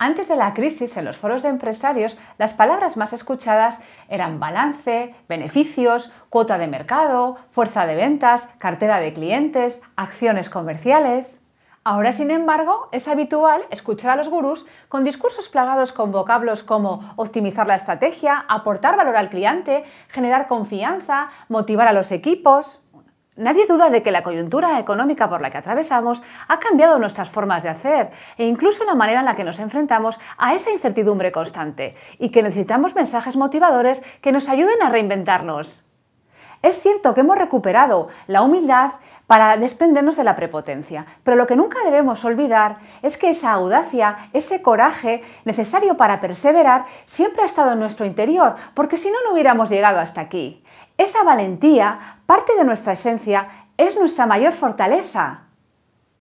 Antes de la crisis, en los foros de empresarios, las palabras más escuchadas eran balance, beneficios, cuota de mercado, fuerza de ventas, cartera de clientes, acciones comerciales. Ahora, sin embargo, es habitual escuchar a los gurús con discursos plagados con vocablos como optimizar la estrategia, aportar valor al cliente, generar confianza, motivar a los equipos. Nadie duda de que la coyuntura económica por la que atravesamos ha cambiado nuestras formas de hacer e incluso la manera en la que nos enfrentamos a esa incertidumbre constante y que necesitamos mensajes motivadores que nos ayuden a reinventarnos. Es cierto que hemos recuperado la humildad para desprendernos de la prepotencia, pero lo que nunca debemos olvidar es que esa audacia, ese coraje necesario para perseverar, siempre ha estado en nuestro interior, porque si no, no hubiéramos llegado hasta aquí. Esa valentía, parte de nuestra esencia, es nuestra mayor fortaleza.